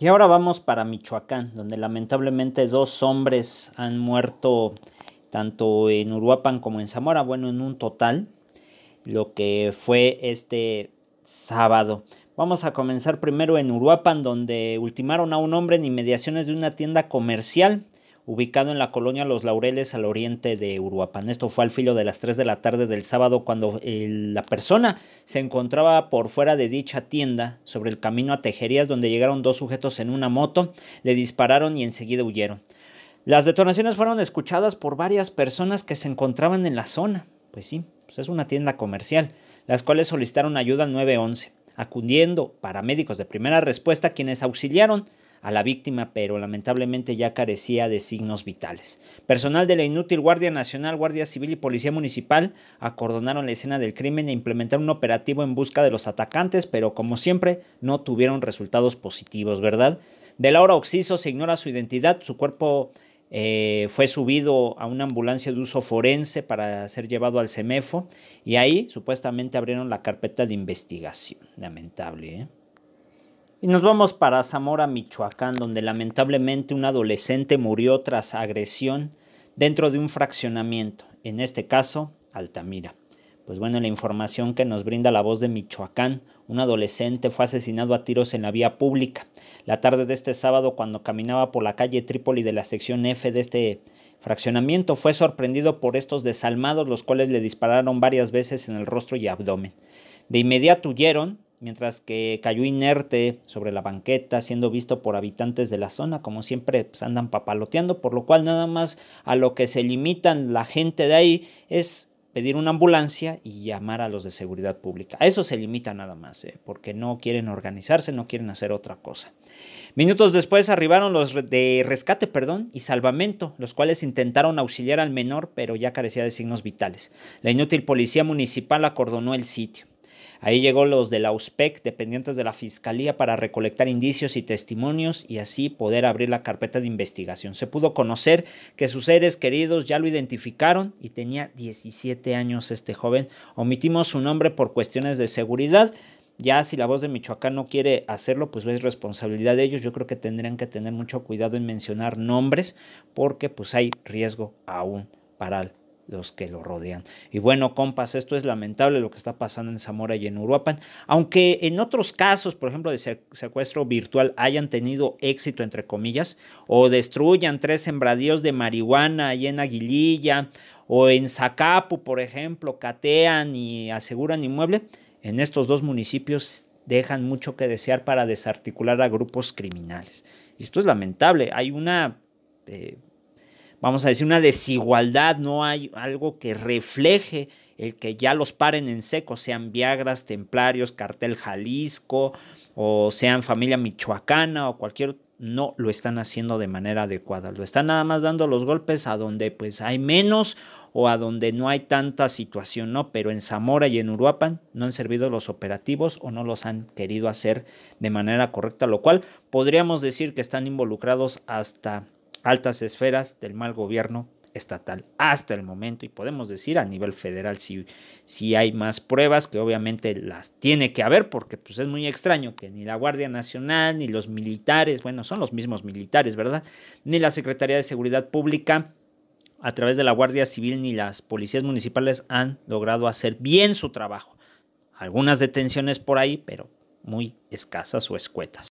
Y ahora vamos para Michoacán, donde lamentablemente dos hombres han muerto tanto en Uruapan como en Zamora, bueno, en un total, lo que fue este sábado. Vamos a comenzar primero en Uruapan, donde ultimaron a un hombre en inmediaciones de una tienda comercial ubicado en la colonia Los Laureles al oriente de Uruapan. Esto fue al filo de las 3 de la tarde del sábado cuando eh, la persona se encontraba por fuera de dicha tienda sobre el camino a Tejerías donde llegaron dos sujetos en una moto, le dispararon y enseguida huyeron. Las detonaciones fueron escuchadas por varias personas que se encontraban en la zona. Pues sí, pues es una tienda comercial, las cuales solicitaron ayuda al 911, acudiendo paramédicos de primera respuesta quienes auxiliaron a la víctima, pero lamentablemente ya carecía de signos vitales. Personal de la inútil Guardia Nacional, Guardia Civil y Policía Municipal acordonaron la escena del crimen e implementaron un operativo en busca de los atacantes, pero como siempre no tuvieron resultados positivos, ¿verdad? De Laura Oxiso se ignora su identidad, su cuerpo eh, fue subido a una ambulancia de uso forense para ser llevado al CEMEFO y ahí supuestamente abrieron la carpeta de investigación. Lamentable, ¿eh? Y nos vamos para Zamora, Michoacán, donde lamentablemente un adolescente murió tras agresión dentro de un fraccionamiento, en este caso Altamira. Pues bueno, la información que nos brinda la voz de Michoacán, un adolescente fue asesinado a tiros en la vía pública. La tarde de este sábado, cuando caminaba por la calle Trípoli de la sección F de este fraccionamiento, fue sorprendido por estos desalmados, los cuales le dispararon varias veces en el rostro y abdomen. De inmediato huyeron, mientras que cayó inerte sobre la banqueta, siendo visto por habitantes de la zona, como siempre pues, andan papaloteando, por lo cual nada más a lo que se limitan la gente de ahí es pedir una ambulancia y llamar a los de seguridad pública. A eso se limita nada más, eh, porque no quieren organizarse, no quieren hacer otra cosa. Minutos después arribaron los de rescate perdón, y salvamento, los cuales intentaron auxiliar al menor, pero ya carecía de signos vitales. La inútil policía municipal acordonó el sitio. Ahí llegó los de la USPEC, dependientes de la Fiscalía, para recolectar indicios y testimonios y así poder abrir la carpeta de investigación. Se pudo conocer que sus seres queridos ya lo identificaron y tenía 17 años este joven. Omitimos su nombre por cuestiones de seguridad. Ya si la voz de Michoacán no quiere hacerlo, pues es responsabilidad de ellos. Yo creo que tendrían que tener mucho cuidado en mencionar nombres porque pues hay riesgo aún para el los que lo rodean. Y bueno, compas, esto es lamentable lo que está pasando en Zamora y en Uruapan, aunque en otros casos, por ejemplo, de secuestro virtual, hayan tenido éxito, entre comillas, o destruyan tres sembradíos de marihuana ahí en Aguililla, o en Zacapu, por ejemplo, catean y aseguran inmueble, en estos dos municipios dejan mucho que desear para desarticular a grupos criminales. Y esto es lamentable, hay una... Eh, vamos a decir, una desigualdad, no hay algo que refleje el que ya los paren en seco, sean Viagras, Templarios, Cartel Jalisco, o sean familia michoacana o cualquier, no lo están haciendo de manera adecuada. Lo están nada más dando los golpes a donde pues hay menos o a donde no hay tanta situación, ¿no? Pero en Zamora y en Uruapan no han servido los operativos o no los han querido hacer de manera correcta, lo cual podríamos decir que están involucrados hasta altas esferas del mal gobierno estatal hasta el momento y podemos decir a nivel federal si, si hay más pruebas que obviamente las tiene que haber porque pues es muy extraño que ni la Guardia Nacional ni los militares, bueno son los mismos militares, ¿verdad? Ni la Secretaría de Seguridad Pública a través de la Guardia Civil ni las policías municipales han logrado hacer bien su trabajo. Algunas detenciones por ahí, pero muy escasas o escuetas.